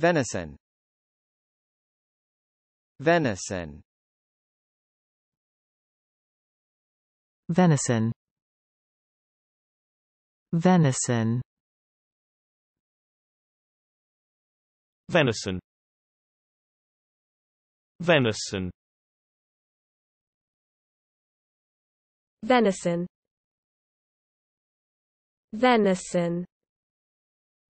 Venison Venison Venison Venison Venison Venison Venison Venison